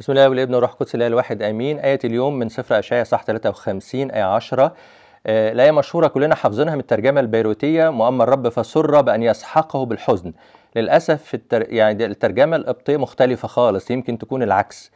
بسم الله والابن والروح القدس الاله الواحد امين ايه اليوم من سفر اشعياء صح 53 ايه 10 آه الايه مشهوره كلنا حافظينها من الترجمه البيروتيه واما الرب فسر بان يسحقه بالحزن للاسف في التر... يعني الترجمه القبطيه مختلفه خالص يمكن تكون العكس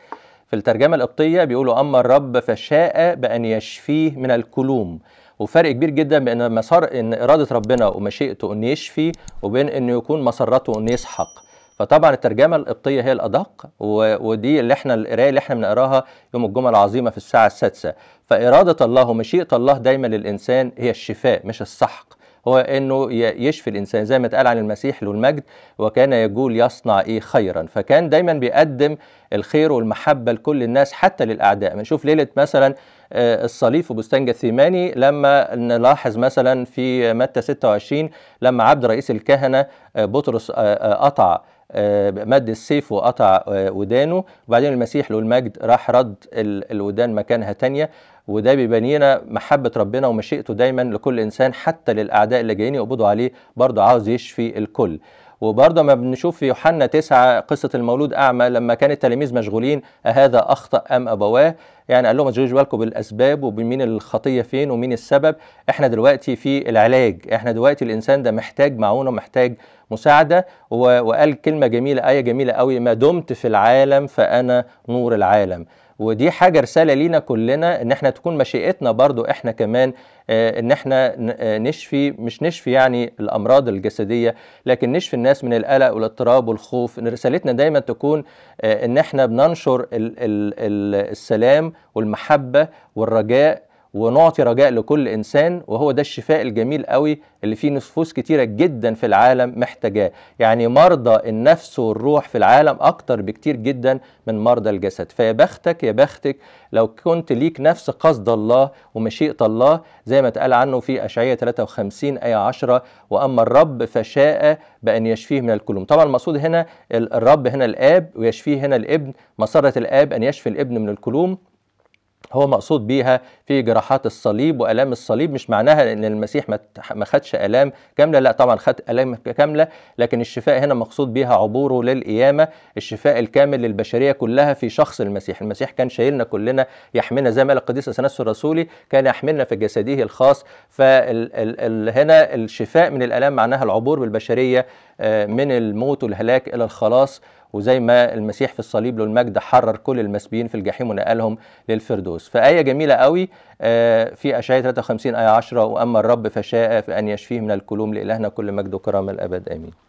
في الترجمه القبطيه بيقولوا اما الرب فشاء بان يشفيه من الكلوم وفرق كبير جدا بين مسار ان اراده ربنا ومشيئته ان يشفي وبين انه يكون مسرته ان يسحق فطبعا الترجمه القبطيه هي الادق ودي اللي احنا القرايه اللي احنا بنقراها يوم الجمعه العظيمه في الساعه السادسه فاراده الله ومشيئه الله دايما للانسان هي الشفاء مش السحق هو انه يشفي الانسان زي ما اتقال عن المسيح له المجد وكان يقول يصنع ايه خيرا فكان دايما بيقدم الخير والمحبه لكل الناس حتى للاعداء بنشوف ليله مثلا آه، الصليب في بستان جثيماني لما نلاحظ مثلا في متى 26 لما عبد رئيس الكهنه آه، بطرس آه، قطع آه، مد السيف وقطع آه، ودانه وبعدين المسيح له المجد راح رد الودان مكانها تانية وده بيبان لنا محبة ربنا ومشيئته دايما لكل إنسان حتى للأعداء اللي جايين يقبضوا عليه برضه عاوز يشفي الكل وبرضه ما بنشوف في يوحنا تسعة قصة المولود أعمى لما كان التلاميذ مشغولين أهذا أخطأ أم أبواه يعني قال لهم ما بالكم بالاسباب وبمين الخطيه فين ومين السبب احنا دلوقتي في العلاج احنا دلوقتي الانسان ده محتاج معونه محتاج مساعده وقال كلمه جميله ايه جميله قوي ما دمت في العالم فانا نور العالم ودي حاجه رساله لينا كلنا ان احنا تكون مشيئتنا برضو احنا كمان آه، ان احنا آه، نشفي مش نشفي يعني الامراض الجسديه لكن نشفي الناس من القلق والاضطراب والخوف ان رسالتنا دايما تكون آه، ان احنا بننشر السلام والمحبة والرجاء ونعطي رجاء لكل انسان وهو ده الشفاء الجميل قوي اللي فيه نفوس كتيره جدا في العالم محتاجاه يعني مرضى النفس والروح في العالم اكتر بكتير جدا من مرضى الجسد فيا بختك يا بختك لو كنت ليك نفس قصد الله ومشيئه الله زي ما اتقال عنه في اشعياء 53 ايه 10 واما الرب فشاء بان يشفيه من الكلوم طبعا المقصود هنا الرب هنا الاب ويشفيه هنا الابن مسره الاب ان يشفي الابن من الكلوم هو مقصود بيها في جراحات الصليب والام الصليب مش معناها ان المسيح ما خدش الام كامله لا طبعا خد الام كامله لكن الشفاء هنا مقصود بيها عبوره للقيامه الشفاء الكامل للبشريه كلها في شخص المسيح المسيح كان شايلنا كلنا يحملنا زي ما قال القديس اثناسيوس الرسولي كان يحملنا في جسده الخاص فهنا الشفاء من الالام معناها العبور بالبشريه آه، من الموت والهلاك الى الخلاص وزي ما المسيح في الصليب له المجد حرر كل المسبيين في الجحيم ونقلهم للفردوس فآية جميلة قوي آه، في أشعية 53 آية 10 وأما الرب فشاء فأن يشفيه من الكلوم لإلهنا كل مجد وكرامة الأبد آمين